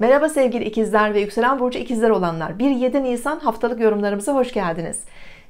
Merhaba sevgili ikizler ve yükselen burcu ikizler olanlar. 1-7 Nisan haftalık yorumlarımıza hoş geldiniz.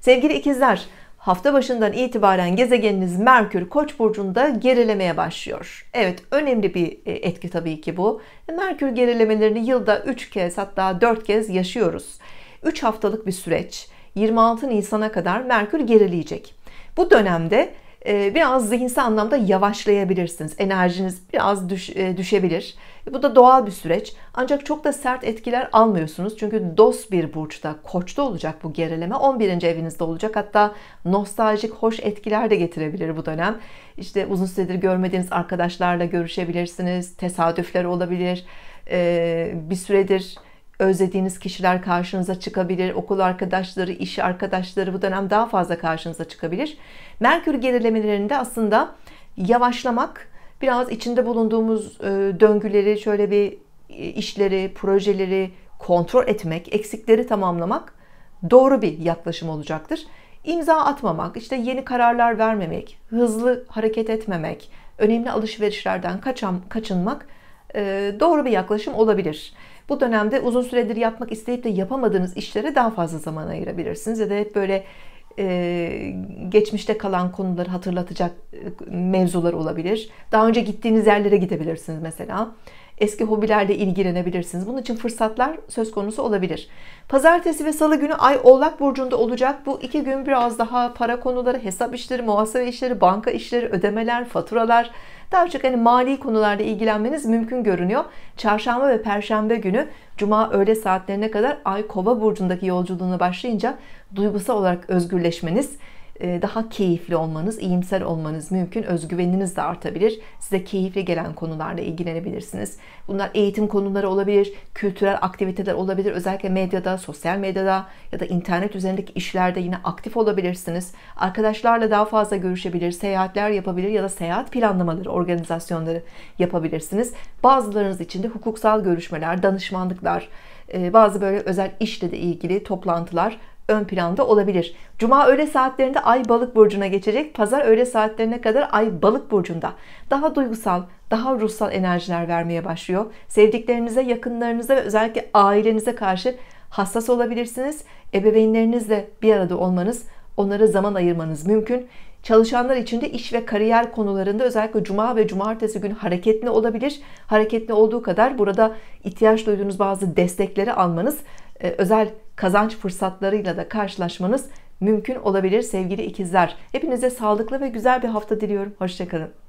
Sevgili ikizler, hafta başından itibaren gezegeniniz Merkür Koç burcunda gerilemeye başlıyor. Evet, önemli bir e, etki tabii ki bu. Merkür gerilemelerini yılda 3 kez hatta 4 kez yaşıyoruz. 3 haftalık bir süreç. 26 Nisan'a kadar Merkür gerileyecek. Bu dönemde ee, biraz zihinsel anlamda yavaşlayabilirsiniz. Enerjiniz biraz düş, e, düşebilir. Bu da doğal bir süreç. Ancak çok da sert etkiler almıyorsunuz. Çünkü dost bir burçta, koçta olacak bu gerileme. 11. evinizde olacak. Hatta nostaljik, hoş etkiler de getirebilir bu dönem. İşte uzun süredir görmediğiniz arkadaşlarla görüşebilirsiniz. Tesadüfler olabilir. Ee, bir süredir özlediğiniz kişiler karşınıza çıkabilir. Okul arkadaşları, iş arkadaşları bu dönem daha fazla karşınıza çıkabilir. Merkür gerilemelerinde aslında yavaşlamak, biraz içinde bulunduğumuz e, döngüleri, şöyle bir e, işleri, projeleri kontrol etmek, eksikleri tamamlamak doğru bir yaklaşım olacaktır. İmza atmamak, işte yeni kararlar vermemek, hızlı hareket etmemek, önemli alışverişlerden kaçan, kaçınmak e, doğru bir yaklaşım olabilir. Bu dönemde uzun süredir yapmak isteyip de yapamadığınız işlere daha fazla zaman ayırabilirsiniz. Ya da hep böyle e, geçmişte kalan konuları hatırlatacak mevzular olabilir. Daha önce gittiğiniz yerlere gidebilirsiniz mesela. Eski hobilerle ilgilenebilirsiniz. Bunun için fırsatlar söz konusu olabilir. Pazartesi ve salı günü ay Oğlak Burcu'nda olacak. Bu iki gün biraz daha para konuları, hesap işleri, muhasebe işleri, banka işleri, ödemeler, faturalar, daha çok hani mali konularda ilgilenmeniz mümkün görünüyor. Çarşamba ve perşembe günü cuma öğle saatlerine kadar ay Kova burcundaki yolculuğuna başlayınca duygusal olarak özgürleşmeniz, e, daha keyifli olmanız, iyimser olmanız mümkün. Özgüveniniz de artabilir. Size keyifli gelen konularla ilgilenebilirsiniz. Bunlar eğitim konuları olabilir, kültürel aktiviteler olabilir. Özellikle medyada, sosyal medyada ya da internet üzerindeki işlerde yine aktif olabilirsiniz. Arkadaşlarla daha fazla görüşebilir, seyahatler yapabilir ya da seyahat planlamaları, organizasyonları yapabilirsiniz. Bazılarınız için de hukuksal görüşmeler, danışmanlıklar, e, bazı böyle özel işle de ilgili toplantılar ön planda olabilir. Cuma öğle saatlerinde Ay Balık burcuna geçecek. Pazar öğle saatlerine kadar Ay Balık burcunda. Daha duygusal, daha ruhsal enerjiler vermeye başlıyor. Sevdiklerinize, yakınlarınıza ve özellikle ailenize karşı hassas olabilirsiniz. Ebeveynlerinizle bir arada olmanız, onlara zaman ayırmanız mümkün. Çalışanlar için de iş ve kariyer konularında özellikle cuma ve cumartesi gün hareketli olabilir. Hareketli olduğu kadar burada ihtiyaç duyduğunuz bazı destekleri almanız ee, özel kazanç fırsatlarıyla da karşılaşmanız mümkün olabilir sevgili ikizler. Hepinize sağlıklı ve güzel bir hafta diliyorum. Hoşçakalın.